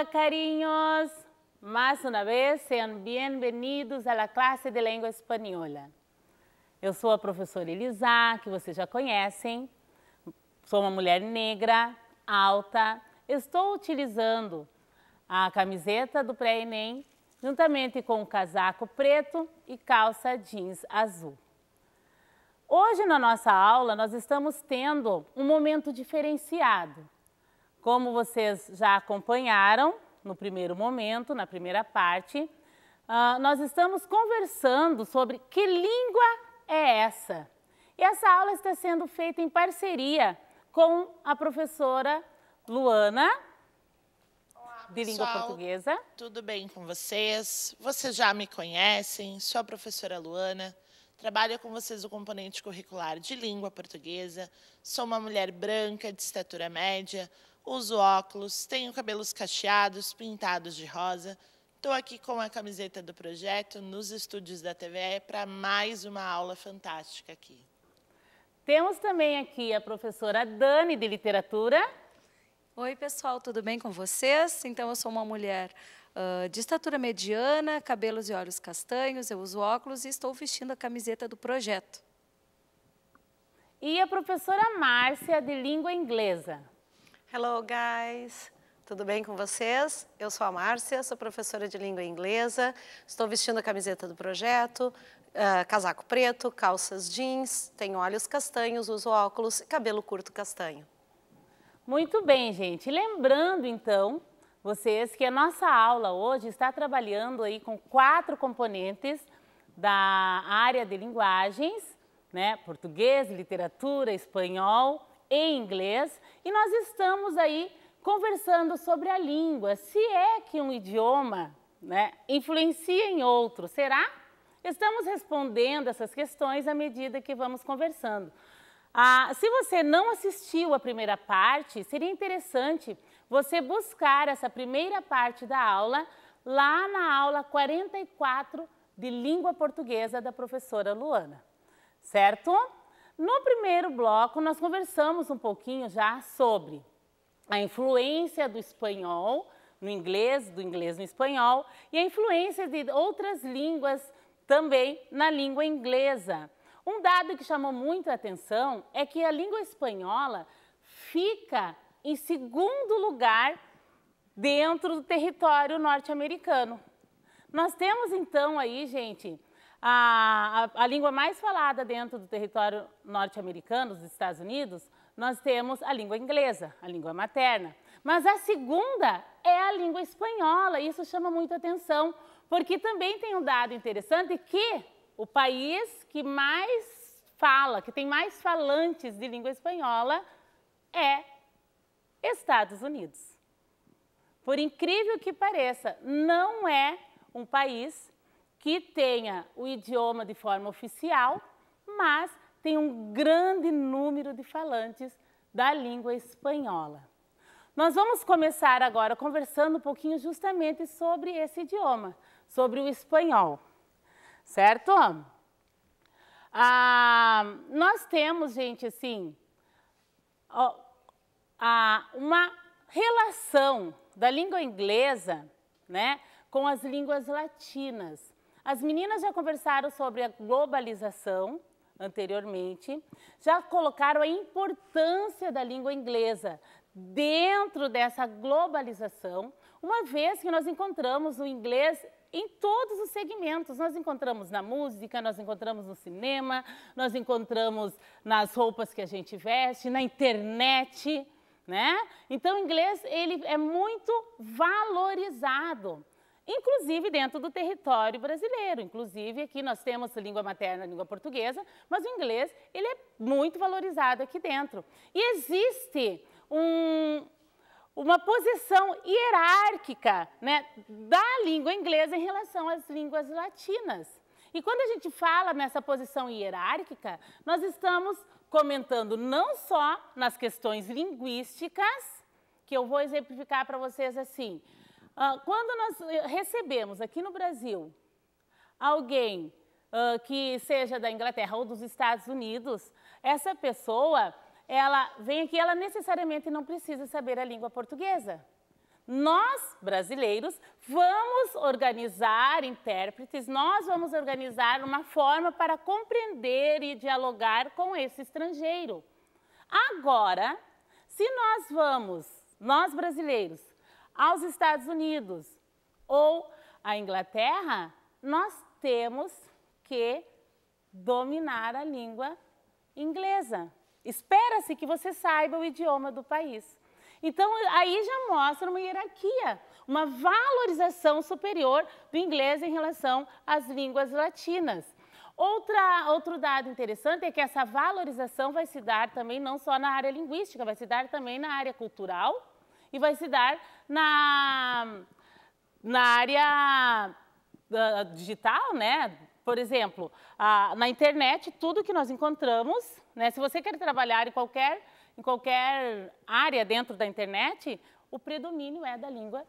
Hola cariños, mais uma vez sejam bem-vindos à classe de língua espanhola. Eu sou a professora Elisa, que vocês já conhecem. Sou uma mulher negra, alta. Estou utilizando a camiseta do pré-ENEM juntamente com o casaco preto e calça jeans azul. Hoje na nossa aula nós estamos tendo um momento diferenciado como vocês já acompanharam no primeiro momento, na primeira parte, ah, nós estamos conversando sobre que língua é essa. E essa aula está sendo feita em parceria com a professora Luana de língua portuguesa. Tudo bem com vocês? Vocês já me conhecem, sou a professora Luana, trabalho com vocês o componente curricular de língua portuguesa, sou uma mulher branca de estatura média, uso óculos, tenho cabelos cacheados, pintados de rosa. Estou aqui com a camiseta do projeto nos estúdios da TVE para mais uma aula fantástica aqui. Temos também aqui a professora Dani de Literatura. Oi, pessoal, tudo bem com vocês? Então, eu sou uma mulher uh, de estatura mediana, cabelos e olhos castanhos, eu uso óculos e estou vestindo a camiseta do projeto. E a professora Márcia, de língua inglesa. Hello, guys! Tudo bem com vocês? Eu sou a Márcia, sou professora de língua inglesa, estou vestindo a camiseta do projeto, uh, casaco preto, calças jeans, tenho olhos castanhos, uso óculos e cabelo curto castanho. Muito bem, gente. Lembrando, então, vocês que a nossa aula hoje está trabalhando aí com quatro componentes da área de linguagens, né? Português, literatura, espanhol e inglês. E nós estamos aí conversando sobre a língua. Se é que um idioma né, influencia em outro, será? Estamos respondendo essas questões à medida que vamos conversando. Ah, se você não assistiu a primeira parte, seria interessante você buscar essa primeira parte da aula lá na aula 44 de língua portuguesa da professora Luana, certo? No primeiro bloco, nós conversamos um pouquinho já sobre a influência do espanhol no inglês, do inglês no espanhol, e a influência de outras línguas também na língua inglesa. Um dado que chamou muito a atenção é que a língua espanhola fica em segundo lugar dentro do território norte-americano. Nós temos então aí, gente, a, a, a língua mais falada dentro do território norte-americano, dos Estados Unidos, nós temos a língua inglesa, a língua materna. Mas a segunda é a língua espanhola, e isso chama muita atenção, porque também tem um dado interessante que o país que mais fala, que tem mais falantes de língua espanhola é Estados Unidos. Por incrível que pareça, não é um país que tenha o idioma de forma oficial, mas tem um grande número de falantes da língua espanhola. Nós vamos começar agora conversando um pouquinho justamente sobre esse idioma, sobre o espanhol, certo? Ah, nós temos, gente, assim, ó, uma relação da língua inglesa né, com as línguas latinas. As meninas já conversaram sobre a globalização anteriormente, já colocaram a importância da língua inglesa dentro dessa globalização, uma vez que nós encontramos o inglês em todos os segmentos. Nós encontramos na música, nós encontramos no cinema, nós encontramos nas roupas que a gente veste, na internet, né? Então, o inglês ele é muito valorizado inclusive dentro do território brasileiro. Inclusive aqui nós temos língua materna, língua portuguesa, mas o inglês ele é muito valorizado aqui dentro. E existe um, uma posição hierárquica né, da língua inglesa em relação às línguas latinas. E quando a gente fala nessa posição hierárquica, nós estamos comentando não só nas questões linguísticas, que eu vou exemplificar para vocês assim, ah, quando nós eh, recebemos aqui no Brasil alguém ah, que seja da Inglaterra ou dos Estados Unidos, essa pessoa, ela vem aqui, ela necessariamente não precisa saber a língua portuguesa. Nós, brasileiros, vamos organizar intérpretes, nós vamos organizar uma forma para compreender e dialogar com esse estrangeiro. Agora, se nós vamos, nós brasileiros, aos Estados Unidos ou à Inglaterra, nós temos que dominar a língua inglesa. Espera-se que você saiba o idioma do país. Então, aí já mostra uma hierarquia, uma valorização superior do inglês em relação às línguas latinas. Outra, outro dado interessante é que essa valorização vai se dar também não só na área linguística, vai se dar também na área cultural e vai se dar na, na área ah, digital, né? Por exemplo, na internet, tudo que nós encontramos, né? se você quer trabalhar em qualquer, em qualquer área dentro da internet, o predomínio é da língua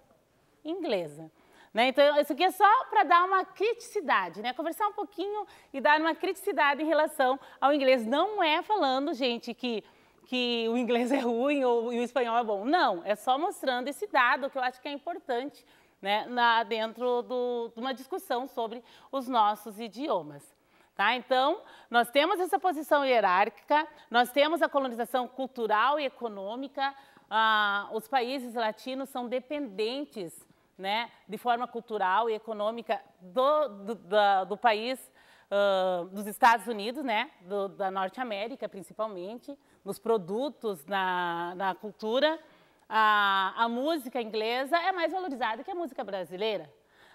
inglesa. Né? Então, isso aqui é só para dar uma criticidade, né? conversar um pouquinho e dar uma criticidade em relação ao inglês. Não é falando, gente, que que o inglês é ruim ou e o espanhol é bom. Não, é só mostrando esse dado que eu acho que é importante né, na, dentro do, de uma discussão sobre os nossos idiomas. Tá? Então, nós temos essa posição hierárquica, nós temos a colonização cultural e econômica, ah, os países latinos são dependentes né, de forma cultural e econômica do, do, do, do país, uh, dos Estados Unidos, né, da Norte América principalmente nos produtos, na, na cultura, a, a música inglesa é mais valorizada que a música brasileira.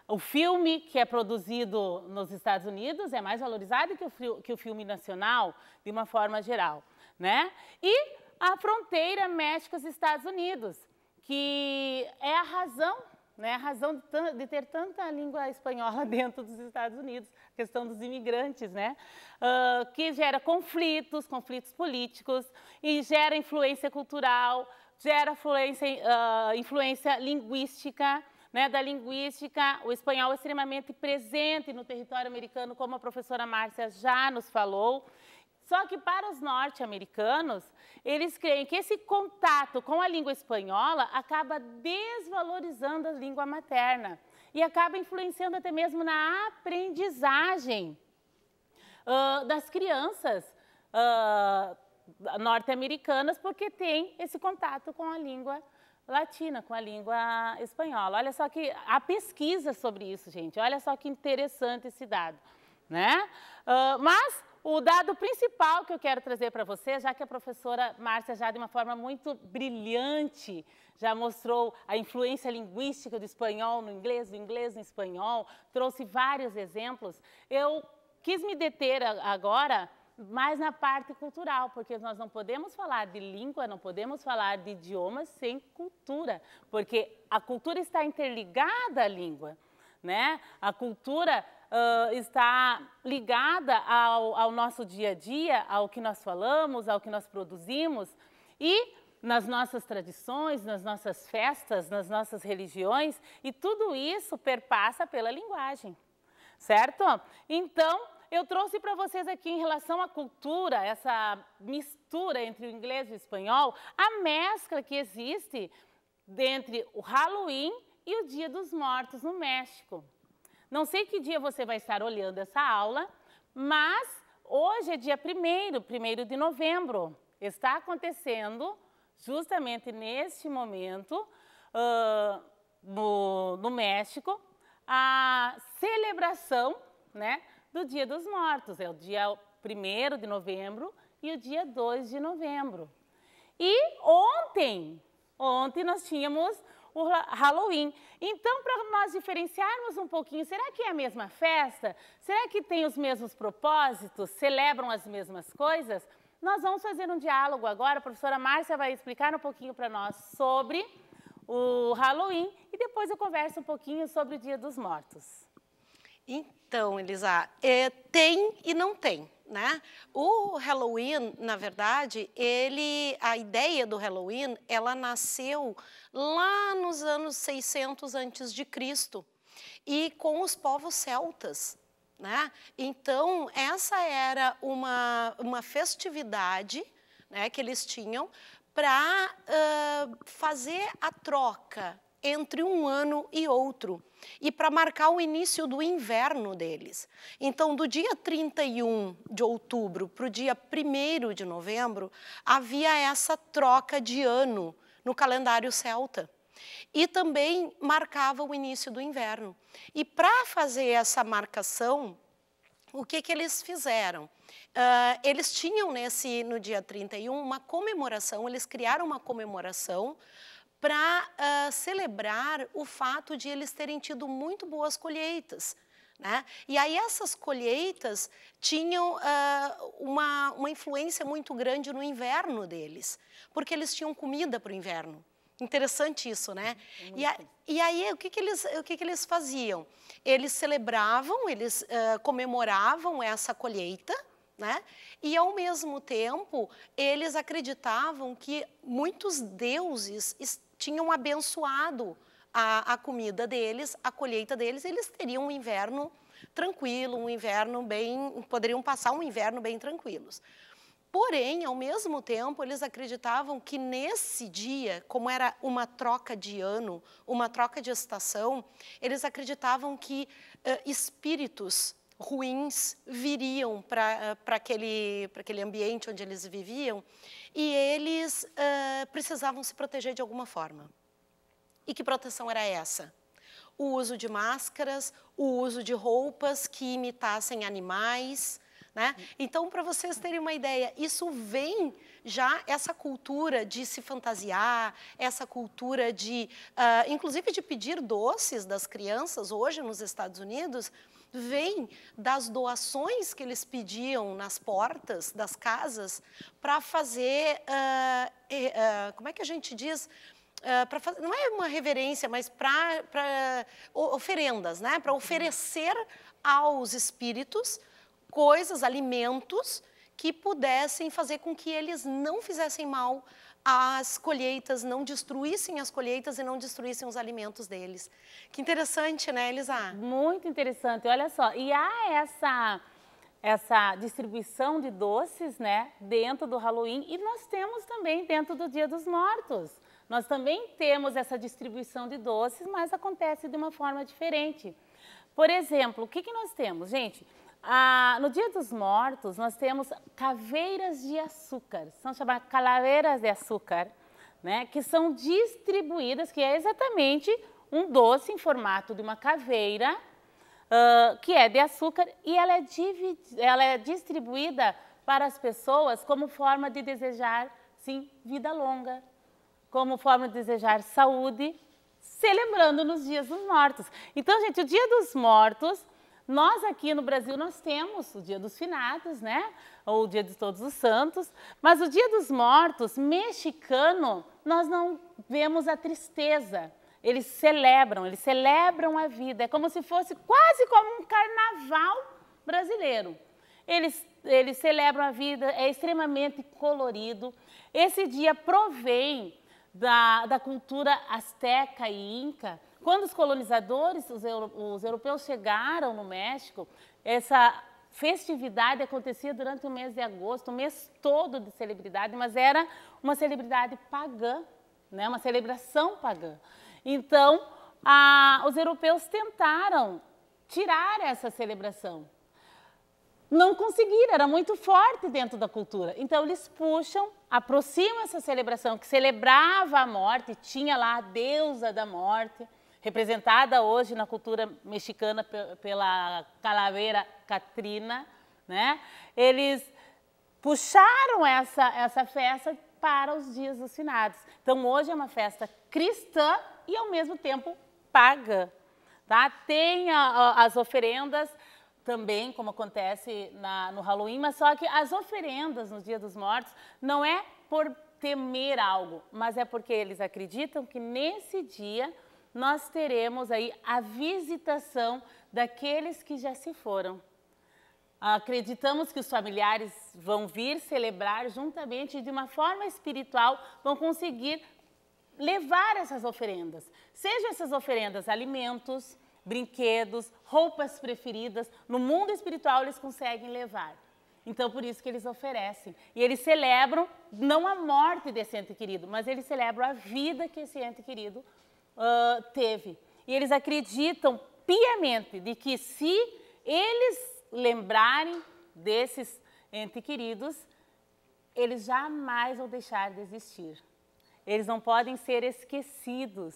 O filme que é produzido nos Estados Unidos é mais valorizado que o, que o filme nacional, de uma forma geral, né? E a fronteira México-Estados Unidos, que é a razão né, a razão de, de, ter tanta língua espanhola dentro dos Estados Unidos, a questão dos imigrantes, né, uh, que gera conflitos, conflitos políticos, e gera influência cultural, gera influência, uh, influência linguística, né, da linguística, o espanhol é extremamente presente no território americano, como a professora Márcia já nos falou, só que para os norte-americanos, eles creem que esse contato com a língua espanhola acaba desvalorizando a língua materna e acaba influenciando até mesmo na aprendizagem uh, das crianças uh, norte-americanas, porque tem esse contato com a língua latina, com a língua espanhola. Olha só que há pesquisa sobre isso, gente. Olha só que interessante esse dado, né? Uh, mas o dado principal que eu quero trazer para você, já que a professora Márcia já de uma forma muito brilhante já mostrou a influência linguística do espanhol no inglês, do inglês no espanhol, trouxe vários exemplos, eu quis me deter agora mais na parte cultural, porque nós não podemos falar de língua, não podemos falar de idiomas sem cultura, porque a cultura está interligada à língua. Né? A cultura uh, está ligada ao, ao nosso dia a dia, ao que nós falamos, ao que nós produzimos e nas nossas tradições, nas nossas festas, nas nossas religiões, e tudo isso perpassa pela linguagem, certo? Então, eu trouxe para vocês aqui em relação à cultura, essa mistura entre o inglês e o espanhol, a mescla que existe entre o Halloween e o Dia dos Mortos no México. Não sei que dia você vai estar olhando essa aula, mas hoje é dia 1 1 de novembro. Está acontecendo, justamente neste momento, uh, no, no México, a celebração né, do Dia dos Mortos. É o dia 1 de novembro e o dia 2 de novembro. E ontem, ontem nós tínhamos por Halloween. Então, para nós diferenciarmos um pouquinho, será que é a mesma festa? Será que tem os mesmos propósitos? Celebram as mesmas coisas? Nós vamos fazer um diálogo agora. A professora Márcia vai explicar um pouquinho para nós sobre o Halloween e depois eu converso um pouquinho sobre o Dia dos Mortos. Então, Elisa, é, tem e não tem né? O Halloween, na verdade, ele, a ideia do Halloween, ela nasceu lá nos anos 600 antes de Cristo e com os povos celtas, né? Então essa era uma uma festividade, né, que eles tinham para uh, fazer a troca entre um ano e outro e para marcar o início do inverno deles. Então, do dia 31 de outubro para o dia 1 de novembro, havia essa troca de ano no calendário celta. E também marcava o início do inverno. E para fazer essa marcação, o que, que eles fizeram? Uh, eles tinham nesse no dia 31 uma comemoração, eles criaram uma comemoração para uh, ah, celebrar o fato de eles terem tido muito boas colheitas. Né? E aí essas colheitas tinham uh, uma, uma influência muito grande no inverno deles, porque eles tinham comida para o inverno. Interessante isso, né? Uhum. E, a, e, aí, o, que, que, eles, o que, que eles faziam? Eles celebravam, eles uh, comemoravam essa colheita, né? E, ao mesmo tempo, eles acreditavam que muitos deuses tinham abençoado a, a comida deles, a colheita deles, eles teriam um inverno tranquilo, um inverno bem, poderiam passar um inverno bem tranquilos. Porém, ao mesmo tempo, eles acreditavam que nesse dia, como era uma troca de ano, uma troca de estação, eles acreditavam que uh, espíritos ruins viriam para eh, aquele, aquele ambiente onde eles viviam e eles uh, precisavam se proteger de alguma forma. E que proteção era essa? O uso de máscaras, o uso de roupas que imitassem animais. Né? Então, para vocês terem uma ideia, isso vem já essa cultura de se fantasiar, essa cultura de, uh, inclusive, de pedir doces das crianças hoje nos Estados Unidos vem das doações que eles pediam nas portas das casas para fazer, uh, uh, como é que a gente diz? Uh, ah, para não é uma reverência, mas para oferendas, né? Para oferecer aos espíritos coisas, alimentos que pudessem fazer com que eles não fizessem mal às colheitas, não destruíssem as colheitas e não destruíssem os alimentos deles. Que interessante, né, Elisa? Muito interessante. Olha só, e há essa essa distribuição de doces, né, dentro do Halloween e nós temos também dentro do Dia dos Mortos. Nós também temos essa distribuição de doces, mas acontece de uma forma diferente. Por exemplo, o que, que nós temos, gente? Ah, no Dia dos Mortos, nós temos caveiras de açúcar, são chamadas calaveiras de açúcar, né, que são distribuídas, que é exatamente um doce em formato de uma caveira, uh, que é de açúcar, e ela é, ela é distribuída para as pessoas como forma de desejar, sim, vida longa, como forma de desejar saúde, celebrando nos dias dos mortos. Então, gente, o Dia dos Mortos nós aqui no Brasil nós temos o Dia dos Finados, né? Ou o Dia de Todos os Santos, mas o Dia dos Mortos mexicano nós não vemos a tristeza. Eles celebram, eles celebram a vida. É como se fosse quase como um carnaval brasileiro. Eles eles celebram a vida, é extremamente colorido. Esse dia provém da, da cultura asteca e inca, quando os colonizadores, os, os europeus chegaram no México, essa festividade acontecia durante o mês de agosto, o mês todo de celebridade, mas era uma celebridade pagã, né? uma celebração pagã. Então, a, os europeus tentaram tirar essa celebração. Não conseguiram, era muito forte dentro da cultura. Então, eles puxam, aproximam essa celebração, que celebrava a morte, tinha lá a deusa da morte, representada hoje na cultura mexicana pela Calaveira Catrina, né? Eles puxaram essa, essa festa para os dias dos finados. Então hoje é uma festa cristã e ao mesmo tempo paga. Tá? Tem a, a, as oferendas também, como acontece na, no Halloween, mas só que as oferendas no Dia dos Mortos não é por temer algo, mas é porque eles acreditam que nesse dia nós teremos aí a visitação daqueles que já se foram. Acreditamos que os familiares vão vir celebrar juntamente e de uma forma espiritual vão conseguir levar essas oferendas. Sejam essas oferendas alimentos, brinquedos, roupas preferidas, no mundo espiritual eles conseguem levar. Então, por isso que eles oferecem. E eles celebram não a morte desse ente querido, mas eles celebram a vida que esse ente querido uh, teve. E eles acreditam piamente de que se eles lembrarem desses entes queridos, eles jamais vão deixar de existir. Eles não podem ser esquecidos.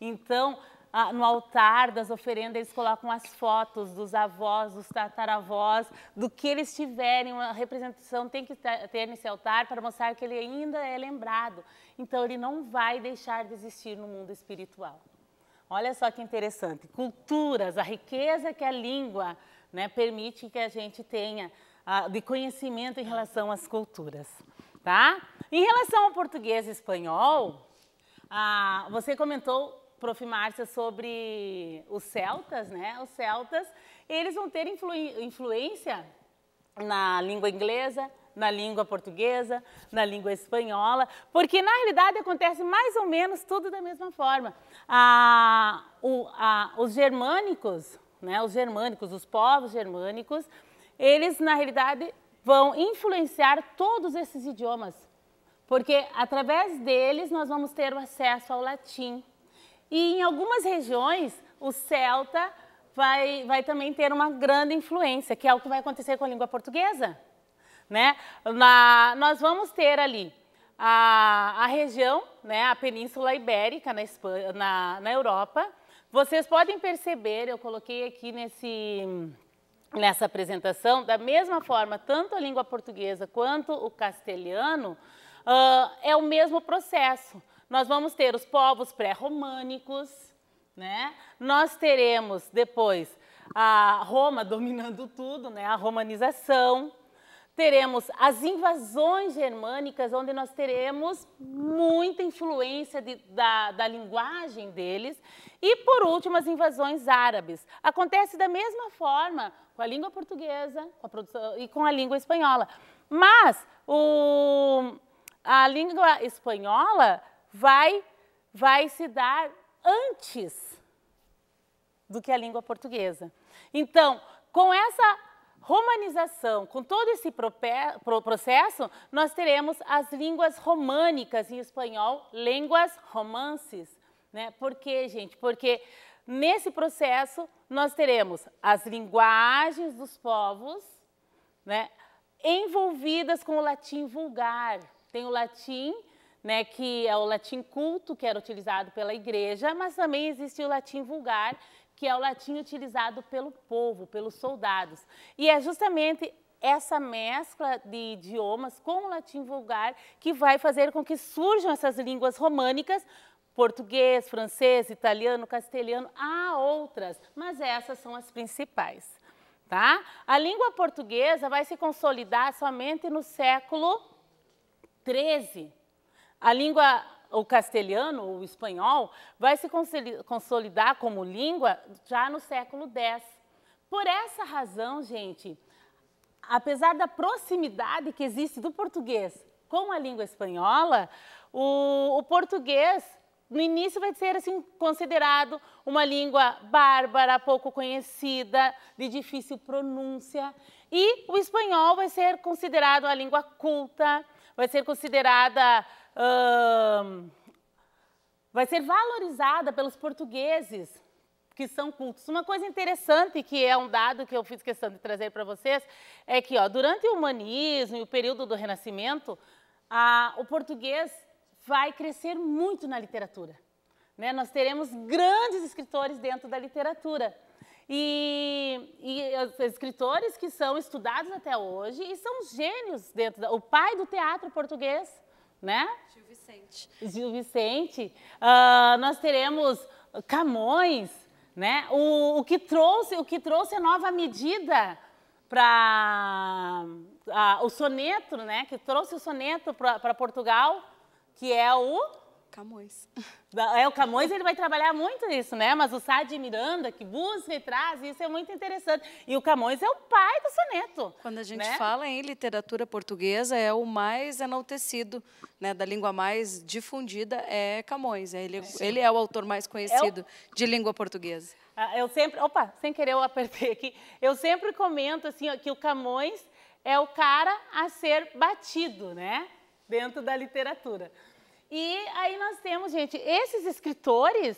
Então, ah, no altar das oferendas, eles colocam as fotos dos avós, dos tataravós, do que eles tiverem, uma representação tem que ter nesse altar para mostrar que ele ainda é lembrado. Então, ele não vai deixar de existir no mundo espiritual. Olha só que interessante. Culturas, a riqueza que a língua né, permite que a gente tenha ah, de conhecimento em relação às culturas. Tá? Em relação ao português e espanhol, ah, você comentou Prof. Márcia sobre os celtas, né? Os celtas, eles vão ter influ, influência na língua inglesa, na língua portuguesa, na língua espanhola, porque na realidade acontece mais ou menos tudo da mesma forma. Ah, o, ah, os germânicos, né? Os germânicos, os povos germânicos, eles na realidade vão influenciar todos esses idiomas, porque através deles nós vamos ter o acesso ao latim, e em algumas regiões, o celta vai, vai também ter uma grande influência, que é o que vai acontecer com a língua portuguesa. Né? Na, nós vamos ter ali a, a região, né, a Península Ibérica na, na, na Europa. Vocês podem perceber, eu coloquei aqui nesse, nessa apresentação, da mesma forma, tanto a língua portuguesa quanto o castelhano, uh, é o mesmo processo. Nós vamos ter os povos pré-românicos, né? Nós teremos depois a Roma dominando tudo, né? A romanização. Teremos as invasões germânicas, onde nós teremos muita influência de, da, da linguagem deles. E, por último, as invasões árabes. Acontece da mesma forma com a língua portuguesa com a produção, e com a língua espanhola. Mas o, a língua espanhola vai, vai se dar antes do que a língua portuguesa. Então, com essa romanização, com todo esse processo, nós teremos as línguas românicas em espanhol, línguas romances. Né? Por quê, gente? Porque nesse processo nós teremos as linguagens dos povos né? envolvidas com o latim vulgar. Tem o latim né, que é o latim culto, que era utilizado pela igreja, mas também existe o latim vulgar, que é o latim utilizado pelo povo, pelos soldados. E é justamente essa mescla de idiomas com o latim vulgar que vai fazer com que surjam essas línguas românicas, português, francês, italiano, castelhano, há outras, mas essas são as principais. Tá? A língua portuguesa vai se consolidar somente no século XIII, a língua, o castelhano, o espanhol, vai se consolidar como língua já no século X. Por essa razão, gente, apesar da proximidade que existe do português com a língua espanhola, o, o português no início vai ser assim considerado uma língua bárbara, pouco conhecida, de difícil pronúncia, e o espanhol vai ser considerado a língua culta, vai ser considerada vai ser valorizada pelos portugueses que são cultos. Uma coisa interessante, que é um dado que eu fiz questão de trazer para vocês, é que ó, durante o humanismo e o período do Renascimento, a, o português vai crescer muito na literatura. Né? Nós teremos grandes escritores dentro da literatura. E, e escritores que são estudados até hoje e são gênios dentro da, o pai do teatro português né? Gil Vicente. Gil Vicente. Uh, nós teremos Camões, né? O, o, que trouxe, o que trouxe a nova medida para uh, o soneto, né? Que trouxe o soneto para Portugal, que é o Camões. É, o Camões ele vai trabalhar muito isso, né? Mas o Sade Miranda, que busca e traz, isso é muito interessante. E o Camões é o pai do soneto. Quando a gente né? fala em literatura portuguesa, é o mais enaltecido, né? Da língua mais difundida é Camões. É, ele, é, ele é o autor mais conhecido é o... de língua portuguesa. Ah, eu sempre, opa, sem querer eu apertei aqui. Eu sempre comento assim que o Camões é o cara a ser batido, né? Dentro da literatura. E aí nós temos, gente, esses escritores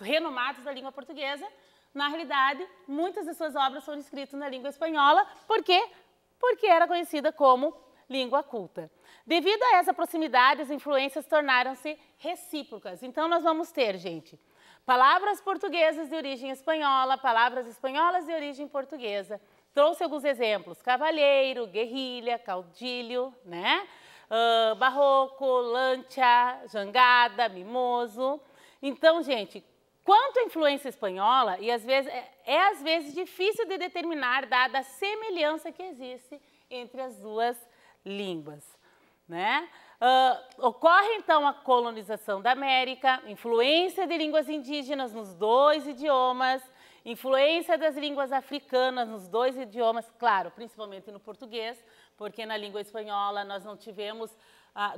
renomados da língua portuguesa, na realidade, muitas de suas obras foram escritas na língua espanhola, por quê? Porque era conhecida como língua culta. Devido a essa proximidade, as influências tornaram-se recíprocas. Então nós vamos ter, gente, palavras portuguesas de origem espanhola, palavras espanholas de origem portuguesa. Trouxe alguns exemplos: cavalheiro, guerrilha, caudilho, né? uh, barroco, lancha, jangada, mimoso. Então, gente, quanto à influência espanhola, e às vezes, é, é às vezes difícil de determinar, dada a semelhança que existe entre as duas línguas. Né? Uh, ocorre então a colonização da América, influência de línguas indígenas nos dois idiomas, influência das línguas africanas nos dois idiomas, claro, principalmente no português, porque na língua espanhola nós não tivemos,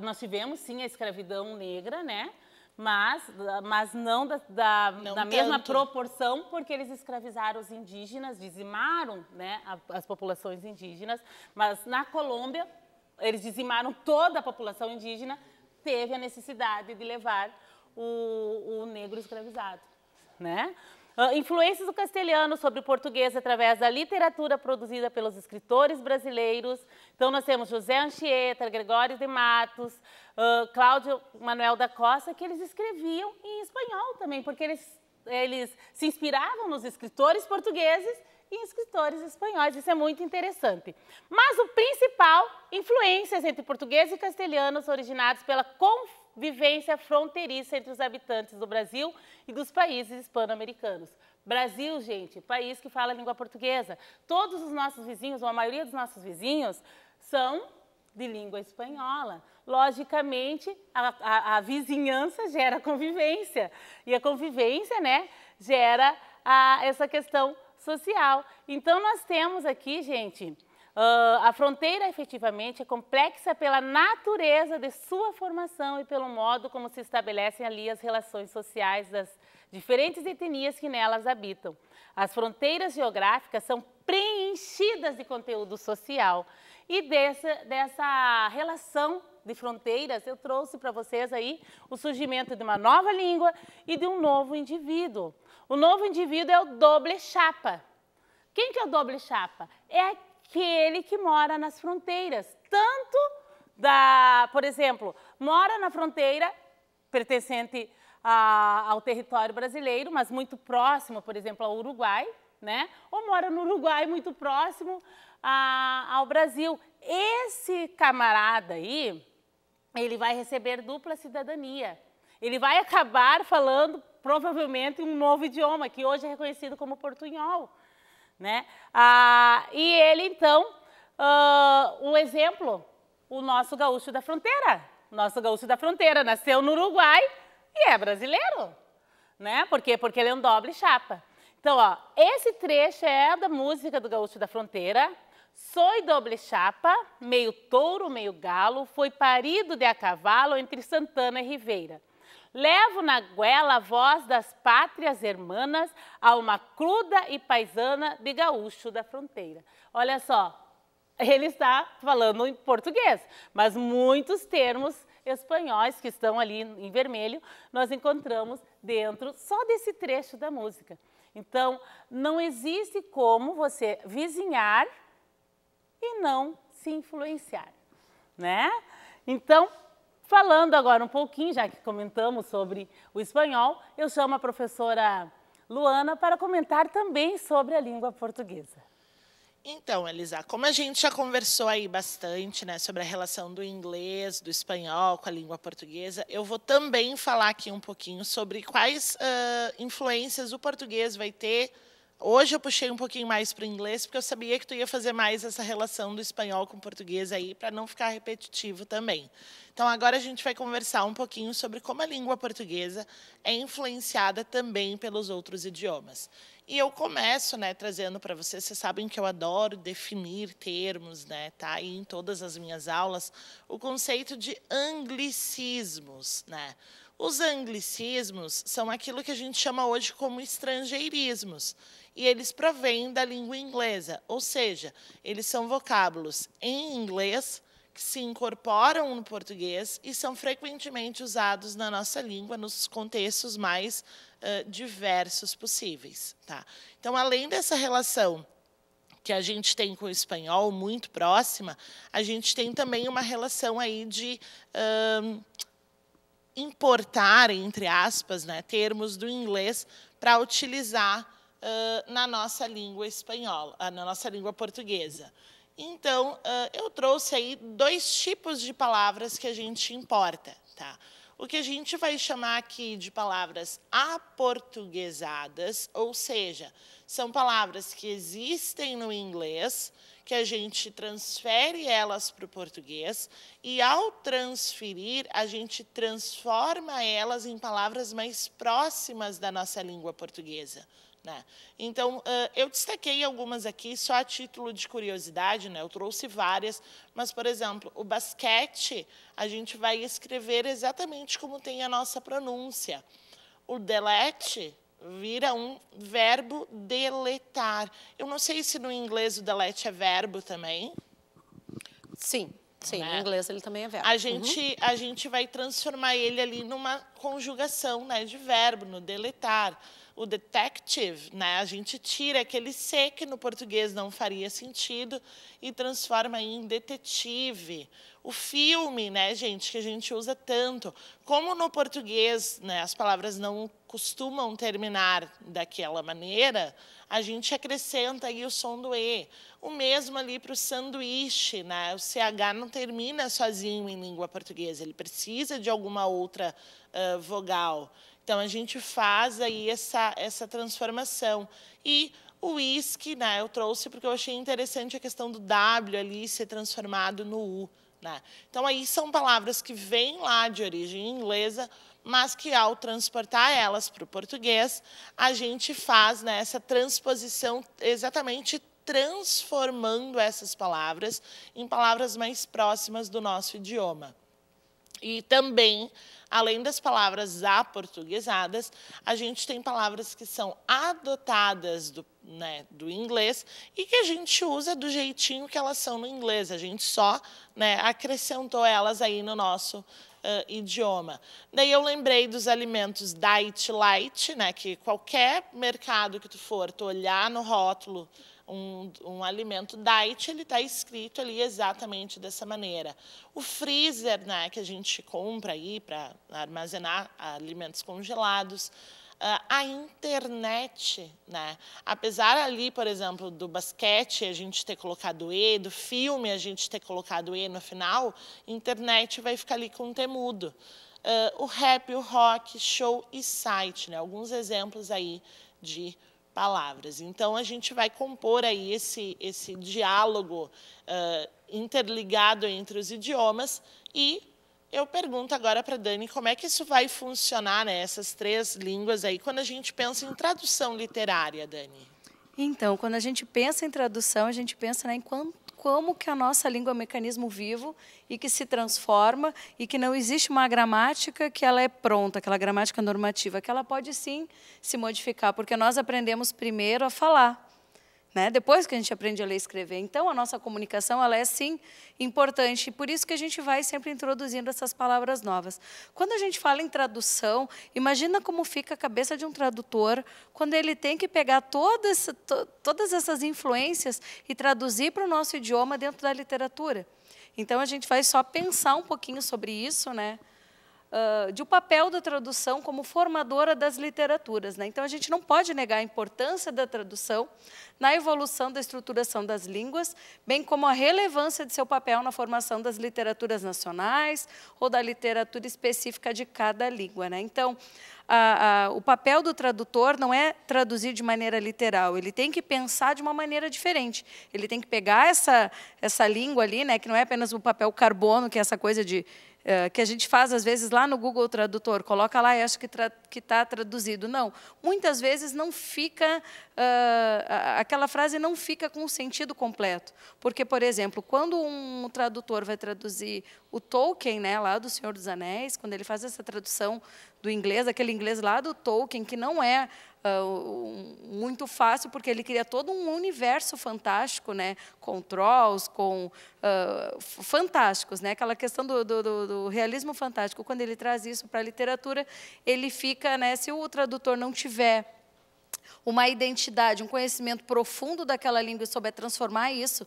nós tivemos sim a escravidão negra, né? Mas, mas não da, da, não da mesma proporção, porque eles escravizaram os indígenas, dizimaram né, as populações indígenas. Mas na Colômbia, eles dizimaram toda a população indígena, teve a necessidade de levar o, o negro escravizado. Né? Ah, influências do castelhano sobre o português através da literatura produzida pelos escritores brasileiros. Então, nós temos José Anchieta, Gregório de Matos, uh, Cláudio Manuel da Costa, que eles escreviam em espanhol também, porque eles, eles se inspiravam nos escritores portugueses e escritores espanhóis. Isso é muito interessante. Mas o principal, influências entre português e castelhanos originados pela confusão vivência fronteiriça entre os habitantes do Brasil e dos países hispano-americanos. Brasil, gente, país que fala a língua portuguesa. Todos os nossos vizinhos, ou a maioria dos nossos vizinhos, são de língua espanhola. Logicamente, a, a, a vizinhança gera convivência. E a convivência, né, gera a, essa questão social. Então, nós temos aqui, gente, Uh, a fronteira, efetivamente, é complexa pela natureza de sua formação e pelo modo como se estabelecem ali as relações sociais das diferentes etnias que nelas habitam. As fronteiras geográficas são preenchidas de conteúdo social e dessa, dessa relação de fronteiras, eu trouxe para vocês aí o surgimento de uma nova língua e de um novo indivíduo. O novo indivíduo é o doble chapa. Quem que é o doble chapa? É que ele que mora nas fronteiras, tanto da, por exemplo, mora na fronteira pertencente a, ao território brasileiro, mas muito próximo, por exemplo, ao Uruguai, né? Ou mora no Uruguai muito próximo a, ao Brasil. Esse camarada aí, ele vai receber dupla cidadania. Ele vai acabar falando provavelmente um novo idioma que hoje é reconhecido como portunhol. Né? Ah, e ele, então, uh, um exemplo, o nosso gaúcho da fronteira. nosso gaúcho da fronteira nasceu no Uruguai e é brasileiro. Né? Porque Porque ele é um doble chapa. Então, ó, esse trecho é da música do Gaúcho da Fronteira. Sou doble chapa, meio touro, meio galo, foi parido de a cavalo entre Santana e Ribeira. Levo na guela a voz das pátrias hermanas, alma cruda e paisana de gaúcho da fronteira. Olha só, ele está falando em português, mas muitos termos espanhóis que estão ali em vermelho nós encontramos dentro só desse trecho da música. Então, não existe como você vizinhar e não se influenciar, né? Então, Falando agora um pouquinho, já que comentamos sobre o espanhol, eu chamo a professora Luana para comentar também sobre a língua portuguesa. Então, Elisa, como a gente já conversou aí bastante, né, sobre a relação do inglês, do espanhol com a língua portuguesa, eu vou também falar aqui um pouquinho sobre quais uh, influências o português vai ter Hoje eu puxei um pouquinho mais para o inglês, porque eu sabia que tu ia fazer mais essa relação do espanhol com o português aí, para não ficar repetitivo também. Então, agora a gente vai conversar um pouquinho sobre como a língua portuguesa é influenciada também pelos outros idiomas. E eu começo, né, trazendo para vocês, vocês sabem que eu adoro definir termos, né, tá aí em todas as minhas aulas, o conceito de anglicismos, né? Os anglicismos são aquilo que a gente chama hoje como estrangeirismos, e eles provêm da língua inglesa, ou seja, eles são vocábulos em inglês que se incorporam no português e são frequentemente usados na nossa língua nos contextos mais uh, diversos possíveis. Tá? Então, além dessa relação que a gente tem com o espanhol muito próxima, a gente tem também uma relação aí de uh, importar, entre aspas, né, termos do inglês para utilizar uh, na nossa língua espanhola, ah, na nossa língua portuguesa. Então, uh, eu trouxe aí dois tipos de palavras que a gente importa. Tá? O que a gente vai chamar aqui de palavras aportuguesadas, ou seja, são palavras que existem no inglês que a gente transfere elas para o português e, ao transferir, a gente transforma elas em palavras mais próximas da nossa língua portuguesa. Né? Então, eu destaquei algumas aqui só a título de curiosidade, né? eu trouxe várias, mas, por exemplo, o basquete, a gente vai escrever exatamente como tem a nossa pronúncia. O delete, vira um verbo deletar. Eu não sei se no inglês o delete é verbo também. Sim, sim, né? no inglês ele também é verbo. A uhum. gente, uhum. a gente vai transformar ele ali numa conjugação né, de verbo, no deletar o detective, né? A gente tira aquele C que no português não faria sentido e transforma em detetive. O filme, né, gente, que a gente usa tanto. Como no português, né, as palavras não costumam terminar daquela maneira, a gente acrescenta aí o som do E. O mesmo ali para o sanduíche, né? O CH não termina sozinho em língua portuguesa, ele precisa de alguma outra uh, vogal. Então, a gente faz aí essa, essa transformação. E o uísque, né, eu trouxe porque eu achei interessante a questão do W ali ser transformado no U. Né? Então, aí são palavras que vêm lá de origem inglesa, mas que ao transportar elas para o português, a gente faz né, essa transposição exatamente transformando essas palavras em palavras mais próximas do nosso idioma. E também, além das palavras aportuguesadas, a gente tem palavras que são adotadas do, né, do inglês e que a gente usa do jeitinho que elas são no inglês. A gente só né, acrescentou elas aí no nosso Uh, idioma. Daí eu lembrei dos alimentos diet light, né, que qualquer mercado que tu for, tu olhar no rótulo um, um alimento diet, ele está escrito ali exatamente dessa maneira. O freezer, né, que a gente compra aí para armazenar alimentos congelados, ah, a internet, né? Apesar ali, por exemplo, do basquete a gente ter colocado E, do filme a gente ter colocado E no final, internet vai ficar ali com temudo. Uh, o rap, o rock, show e site, né? Alguns exemplos aí de palavras. Então, a gente vai compor aí esse, esse diálogo uh, interligado entre os idiomas e eu pergunto agora para a Dani como é que isso vai funcionar, né, essas três línguas aí, quando a gente pensa em tradução literária, Dani. Então, quando a gente pensa em tradução, a gente pensa né, em como que a nossa língua é um mecanismo vivo e que se transforma e que não existe uma gramática que ela é pronta, aquela gramática normativa, que ela pode sim se modificar, porque nós aprendemos primeiro a falar. Né? Depois que a gente aprende a ler e escrever. Então, a nossa comunicação ela é, sim, importante. E por isso que a gente vai sempre introduzindo essas palavras novas. Quando a gente fala em tradução, imagina como fica a cabeça de um tradutor quando ele tem que pegar todas, to, todas essas influências e traduzir para o nosso idioma dentro da literatura. Então, a gente vai só pensar um pouquinho sobre isso, né? uh, de o um papel da tradução como formadora das literaturas. Né? Então, a gente não pode negar a importância da tradução na evolução da estruturação das línguas, bem como a relevância de seu papel na formação das literaturas nacionais ou da literatura específica de cada língua. Né? Então, a, a, o papel do tradutor não é traduzir de maneira literal, ele tem que pensar de uma maneira diferente. Ele tem que pegar essa, essa língua ali, né, que não é apenas o papel carbono, que é essa coisa de eh, que a gente faz às vezes lá no Google Tradutor, coloca lá e acha que tra está traduzido. Não, muitas vezes não fica, uh, aquela frase não fica com o sentido completo. Porque, por exemplo, quando um tradutor vai traduzir o Tolkien, né, lá do Senhor dos Anéis, quando ele faz essa tradução do inglês, aquele inglês lá do Tolkien, que não é uh, muito fácil, porque ele cria todo um universo fantástico, né, com trolls, com uh, fantásticos, né, aquela questão do, do, do, realismo fantástico. Quando ele traz isso para a literatura, ele fica, né, se o tradutor não tiver uma identidade, um conhecimento profundo daquela língua e souber transformar isso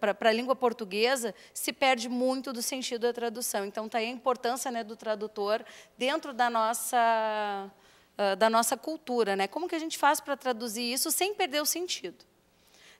para a língua portuguesa, se perde muito do sentido da tradução. Então, está aí a importância né, do tradutor dentro da nossa, uh, da nossa cultura. Né? Como que a gente faz para traduzir isso sem perder o sentido?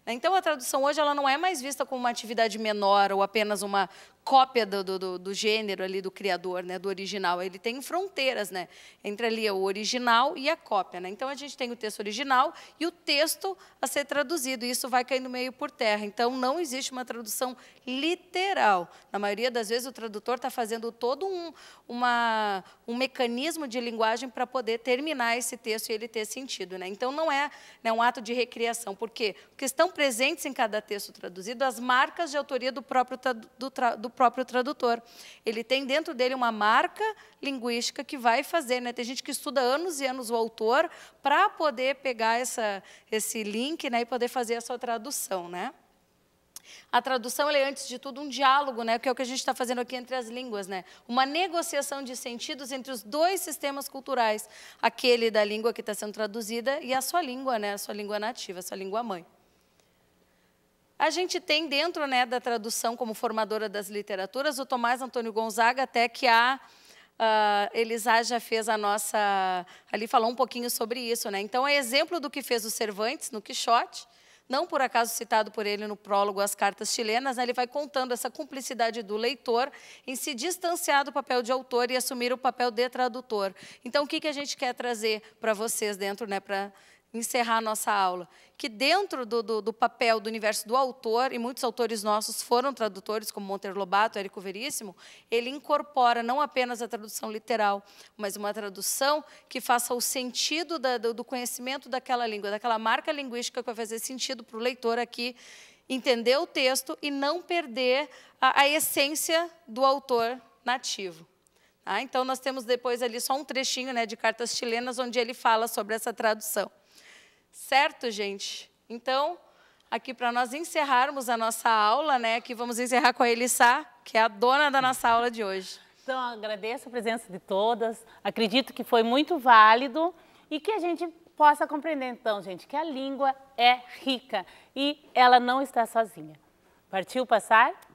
Né? Então, a tradução hoje ela não é mais vista como uma atividade menor ou apenas uma cópia do, do, do, gênero ali do criador, né, do original. Ele tem fronteiras, né, entre ali o original e a cópia, né. Então a gente tem o texto original e o texto a ser traduzido. E isso vai caindo meio por terra. Então não existe uma tradução literal. Na maioria das vezes o tradutor está fazendo todo um uma, um mecanismo de linguagem para poder terminar esse texto e ele ter sentido, né. Então não é né, um ato de recriação. Porque estão presentes em cada texto traduzido as marcas de autoria do próprio do, do próprio tradutor. Ele tem dentro dele uma marca linguística que vai fazer. Né? Tem gente que estuda anos e anos o autor para poder pegar essa, esse link né, e poder fazer a sua tradução. Né? A tradução é, antes de tudo, um diálogo, né? que é o que a gente está fazendo aqui entre as línguas. Né? Uma negociação de sentidos entre os dois sistemas culturais, aquele da língua que está sendo traduzida e a sua língua, né? a sua língua nativa, a sua língua mãe. A gente tem dentro né, da tradução como formadora das literaturas o Tomás Antônio Gonzaga, até que a uh, ah, Elisá já fez a nossa. Ali falou um pouquinho sobre isso. Né? Então, é exemplo do que fez o Cervantes no Quixote, não por acaso citado por ele no prólogo às cartas chilenas, né? ele vai contando essa cumplicidade do leitor em se distanciar do papel de autor e assumir o papel de tradutor. Então, o que, que a gente quer trazer para vocês dentro, né, para encerrar a nossa aula, que dentro do, do, do, papel do universo do autor, e muitos autores nossos foram tradutores, como Monteiro Lobato, Érico Veríssimo, ele incorpora não apenas a tradução literal, mas uma tradução que faça o sentido da, do, do conhecimento daquela língua, daquela marca linguística que vai fazer sentido para o leitor aqui entender o texto e não perder a, a essência do autor nativo. Ah, então, nós temos depois ali só um trechinho né, de cartas chilenas, onde ele fala sobre essa tradução. Certo, gente? Então, aqui para nós encerrarmos a nossa aula, né? Aqui vamos encerrar com a Elissa, que é a dona da nossa aula de hoje. Então, agradeço a presença de todas. Acredito que foi muito válido e que a gente possa compreender, então, gente, que a língua é rica e ela não está sozinha. Partiu passar?